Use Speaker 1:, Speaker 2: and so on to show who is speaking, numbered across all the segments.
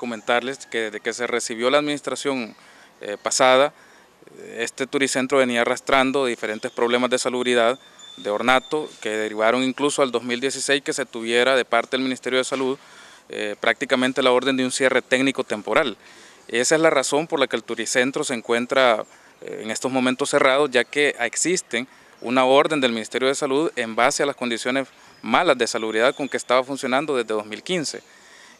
Speaker 1: Comentarles que desde que se recibió la administración eh, pasada, este turicentro venía arrastrando diferentes problemas de salubridad, de ornato, que derivaron incluso al 2016 que se tuviera de parte del Ministerio de Salud eh, prácticamente la orden de un cierre técnico temporal. Esa es la razón por la que el turicentro se encuentra eh, en estos momentos cerrado, ya que existe una orden del Ministerio de Salud en base a las condiciones malas de salubridad con que estaba funcionando desde 2015.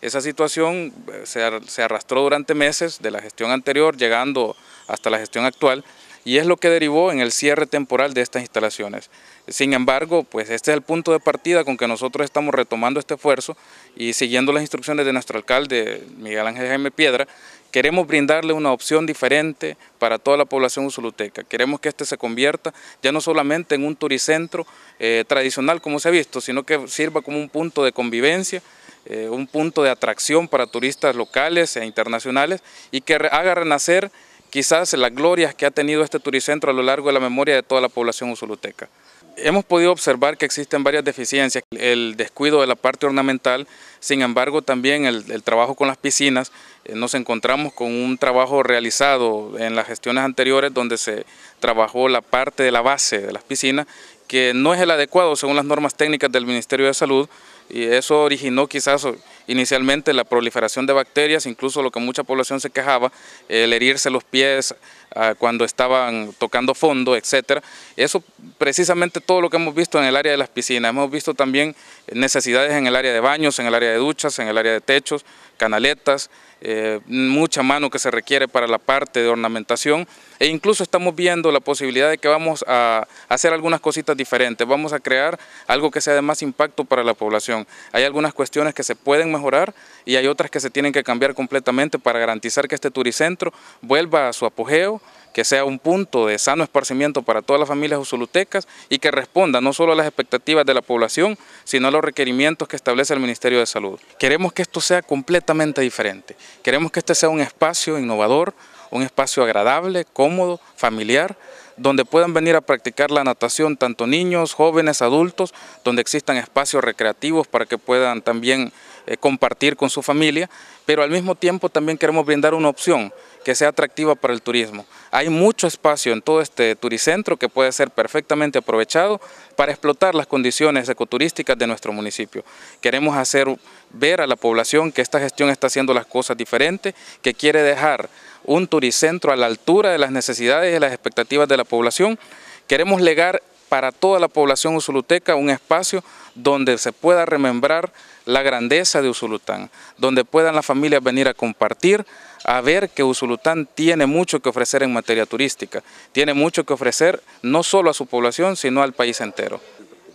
Speaker 1: Esa situación eh, se arrastró durante meses de la gestión anterior, llegando hasta la gestión actual, y es lo que derivó en el cierre temporal de estas instalaciones. Sin embargo, pues este es el punto de partida con que nosotros estamos retomando este esfuerzo y siguiendo las instrucciones de nuestro alcalde Miguel Ángel Jaime Piedra, queremos brindarle una opción diferente para toda la población usuluteca. Queremos que este se convierta ya no solamente en un turicentro eh, tradicional como se ha visto, sino que sirva como un punto de convivencia eh, un punto de atracción para turistas locales e internacionales y que haga renacer quizás las glorias que ha tenido este turicentro a lo largo de la memoria de toda la población usuluteca. Hemos podido observar que existen varias deficiencias, el descuido de la parte ornamental, sin embargo también el, trabajo con las piscinas, eh, nos encontramos con un trabajo realizado en las gestiones anteriores donde se trabajó la parte de la base de las piscinas, que no es el adecuado según las normas técnicas del Ministerio de Salud, y eso originó quizás inicialmente la proliferación de bacterias, incluso lo que mucha población se quejaba, el herirse los pies ah, cuando estaban tocando fondo, etcétera. Eso precisamente todo lo que hemos visto en el área de las piscinas. Hemos visto también necesidades en el área de baños, en el área de duchas, en el área de techos, canaletas, eh, mucha mano que se requiere para la parte de ornamentación e incluso estamos viendo la posibilidad de que vamos a hacer algunas cositas diferentes, vamos a crear algo que sea de más impacto para la población. Hay algunas cuestiones que se pueden mejorar y hay otras que se tienen que cambiar completamente para garantizar que este turicentro vuelva a su apogeo que sea un punto de sano esparcimiento para todas las familias usulutecas y que responda no solo a las expectativas de la población, sino a los requerimientos que establece el Ministerio de Salud. Queremos que esto sea completamente diferente, queremos que este sea un espacio innovador, un espacio agradable, cómodo, familiar, donde puedan venir a practicar la natación tanto niños, jóvenes, adultos, donde existan espacios recreativos para que puedan también eh, compartir con su familia, pero al mismo tiempo también queremos brindar una opción que sea atractiva para el turismo. Hay mucho espacio en todo este turicentro que puede ser perfectamente aprovechado para explotar las condiciones ecoturísticas de nuestro municipio. Queremos hacer ver a la población que esta gestión está haciendo las cosas diferentes, que quiere dejar un turicentro a la altura de las necesidades y las expectativas de la población. Queremos legar para toda la población usuluteca un espacio donde se pueda remembrar la grandeza de Usulután, donde puedan las familias venir a compartir, a ver que Usulután tiene mucho que ofrecer en materia turística, tiene mucho que ofrecer no solo a su población, sino al país entero.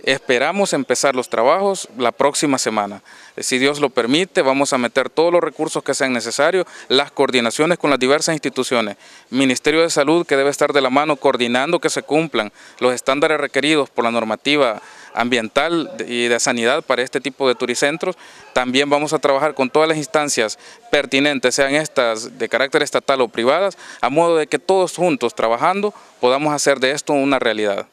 Speaker 1: Esperamos empezar los trabajos la próxima semana. Si Dios lo permite, vamos a meter todos los recursos que sean necesarios, las coordinaciones con las diversas instituciones. Ministerio de Salud, que debe estar de la mano coordinando que se cumplan los estándares requeridos por la normativa ambiental y de sanidad para este tipo de turicentros. También vamos a trabajar con todas las instancias pertinentes, sean estas de carácter estatal o privadas, a modo de que todos juntos trabajando podamos hacer de esto una realidad.